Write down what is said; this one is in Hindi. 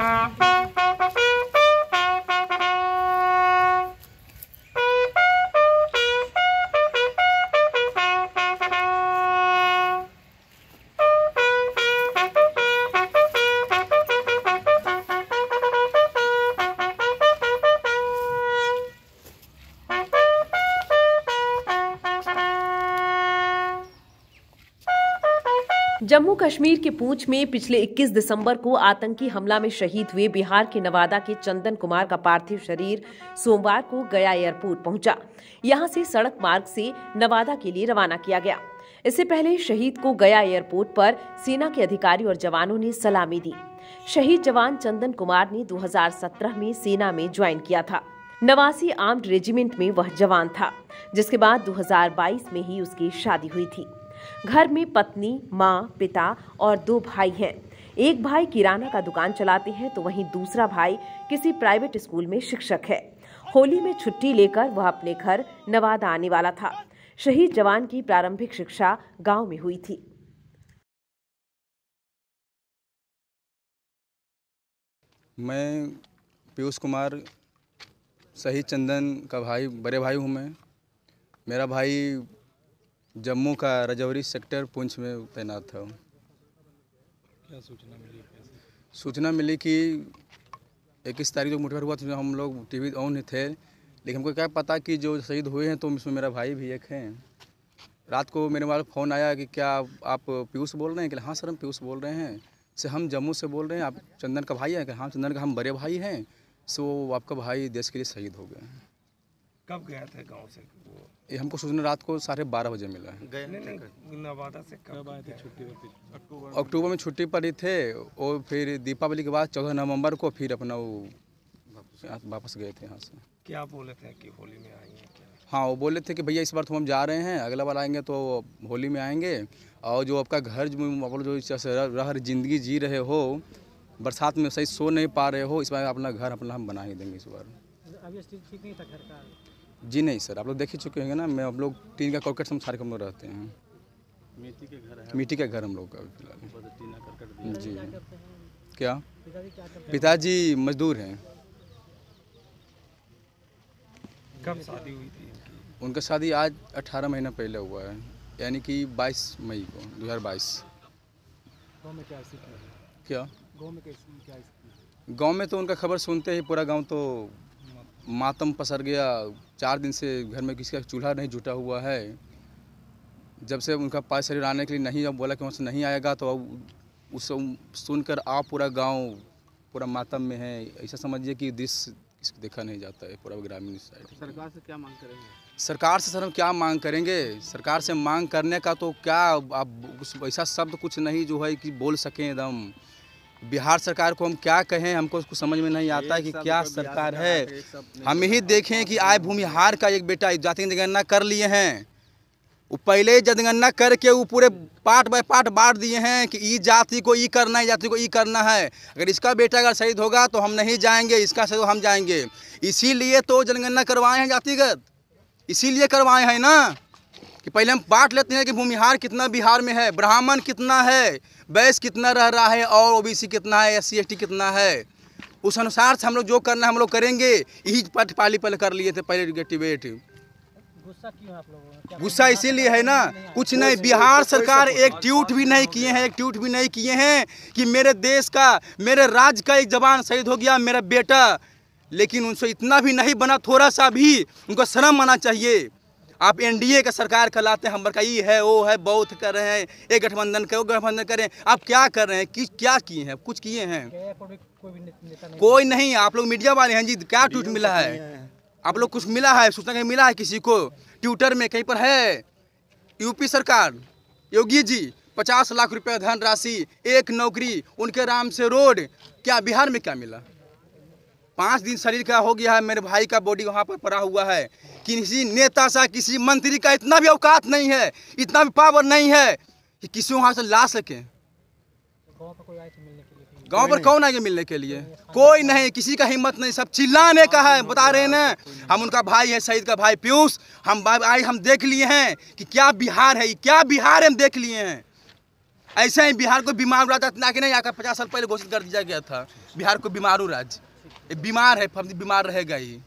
Thank uh-huh. you. Jammu Kashmir के पूंछ में पिछले 21 दिसंबर को आतंकी हमला में शहीद हुए बिहार के नवादा के चंदन कुमार का पार्थिव शरीर सोमवार को गया एयरपोर्ट पहुंचा यहां से सड़क मार्ग से नवादा के लिए रवाना किया गया इससे पहले शहीद को गया एयरपोर्ट पर सेना के अधिकारी और जवानों ने सलामी दी शहीद जवान चंदन कुमार ने 2017 में सेना में ज्वाइन किया था नवासी आर्म्ड रेजिमेंट में वह जवान था जिसके बाद 2022 में ही उसकी शादी हुई थी घर में पत्नी माँ पिता और दो भाई हैं एक भाई किराना का दुकान चलाते हैं तो वहीं दूसरा भाई किसी प्राइवेट स्कूल में शिक्षक है होली में छुट्टी लेकर वह अपने घर नवादा आने वाला था शहीद जवान की प्रारंभिक शिक्षा गांव में हुई थी मैं पीयूष कुमार शहीद चंदन का भाई बड़े भाई हूँ मैं मेरा भाई जम्मू का रजौरी सेक्टर पुंछ में तैनात था क्या सूचना मिली सूचना मिली कि इक्कीस तारीख जो मुठभेड़ हुआ था हम लोग टीवी ऑन थे लेकिन हमको क्या पता कि जो शहीद हुए हैं तो उसमें मेरा भाई भी एक है रात को मेरे वाले फ़ोन आया कि क्या आप पीयूष बोल रहे हैं कि हाँ सर हम पीयूष बोल रहे हैं से हम जम्मू से बोल रहे हैं आप चंदन का भाई हैं कि हाँ चंदन का हम बड़े भाई हैं सो आपका भाई देश के लिए शहीद हो गए हैं कब गया था गांव से वो ये हमको सूचना रात को साढ़े बारह बजे मिला है गए नहीं, नहीं नवादा से कब आए थे छुट्टी अक्टूबर में छुट्टी पर ही थे और फिर दीपावली के बाद चौदह नवंबर को फिर अपना वो वापस गए थे यहाँ से क्या बोले थे कि होली में आएंगे क्या हाँ वो बोले थे कि भैया इस बार तो हम जा रहे हैं अगला बार आएंगे तो होली में आएंगे और जो आपका घर जो रह जिंदगी जी रहे हो बरसात में सही सो नहीं पा रहे हो इस बार अपना घर अपना हम बना ही देंगे इस बार अभी ठीक नहीं था घर का जी नहीं सर आप लोग देख ही चुके होंगे ना मैं हम लोग टीन का कॉकेट से हम लोग रहते हैं मिट्टी के घर मिट्टी का घर हम लोग का फिलहाल जी क्या पिताजी मजदूर हैं कब शादी हुई थी उनका शादी आज 18 महीना पहले हुआ है यानी कि 22 मई को दो हजार बाईस क्या गाँव गांव में में तो उनका खबर सुनते ही पूरा गांव तो मातम पसर गया चार दिन से घर में किसी का चूल्हा नहीं जुटा हुआ है जब से उनका पास शरीर आने के लिए नहीं अब बोला कि वहाँ से नहीं आएगा तो अब उस सुनकर आप पूरा गांव पूरा मातम में है ऐसा समझिए कि दृश्य इसको देखा नहीं जाता है पूरा ग्रामीण साइड सरकार से क्या मांग करेंगे सरकार से सर हम क्या मांग करेंगे सरकार से मांग करने का तो क्या आप ऐसा शब्द कुछ नहीं जो है कि बोल सकें एकदम बिहार सरकार को हम क्या कहें हमको उसको समझ में नहीं आता कि क्या सरकार है हम यही देखें कि आय भूमिहार का एक बेटा जाति जनगणना कर लिए हैं वो पहले जनगणना करके वो पूरे पार्ट बाय पार्ट बांट दिए हैं कि ई जाति को ई करना है जाति को ई करना है अगर इसका बेटा अगर शहीद होगा तो हम नहीं जाएंगे इसका शहीद हम जाएंगे इसीलिए तो जनगणना करवाए हैं जातिगत इसीलिए करवाए हैं ना कि पहले हम बांट लेते हैं कि भूमिहार कितना बिहार में है ब्राह्मण कितना है बैस कितना रह रहा है और ओ कितना है एस सी कितना है उस अनुसार से हम लोग जो करना है हम लोग करेंगे यही पट पाली पहले कर लिए थे पहले डिबेट गुस्सा क्यों गुस्सा इसीलिए है ना कुछ नहीं बिहार सरकार एक ट्यूट भी नहीं किए हैं एक ट्यूट भी नहीं किए हैं कि मेरे देश का मेरे राज्य का एक जवान शहीद हो गया मेरा बेटा लेकिन उनसे इतना भी नहीं बना थोड़ा सा भी उनको शर्म आना चाहिए आप एनडीए का सरकार कहलाते हैं हम का ये है वो है बहुत कर रहे हैं ये गठबंधन वो गठबंधन करें आप क्या कर रहे हैं कि क्या किए हैं कुछ किए हैं कोई नहीं आप लोग मीडिया वाले हैं जी क्या ट्वीट मिला है आप लोग कुछ मिला है सूचना कहीं मिला है किसी को ट्विटर में कहीं पर है यूपी सरकार योगी जी पचास लाख रुपए धनराशि एक नौकरी उनके राम से रोड क्या बिहार में क्या मिला पाँच दिन शरीर का हो गया है मेरे भाई का बॉडी वहाँ पर पड़ा हुआ है किसी नेता सा किसी मंत्री का इतना भी अवकात नहीं है इतना भी पावर नहीं है कि किसी वहाँ से ला सके गांव पर कौन आएंगे मिलने के लिए कोई नहीं किसी का हिम्मत नहीं सब चिल्लाने का है बता रहे ना हम उनका भाई है शहीद का भाई पीयूष हम आई हम देख लिए हैं कि क्या बिहार है क्या बिहार हम देख लिए हैं ऐसे ही बिहार को बीमारू राज्य इतना कि नहीं आकर पचास साल पहले घोषित कर दिया गया था बिहार को बीमारू राज्य बीमार है बीमार रहेगा ये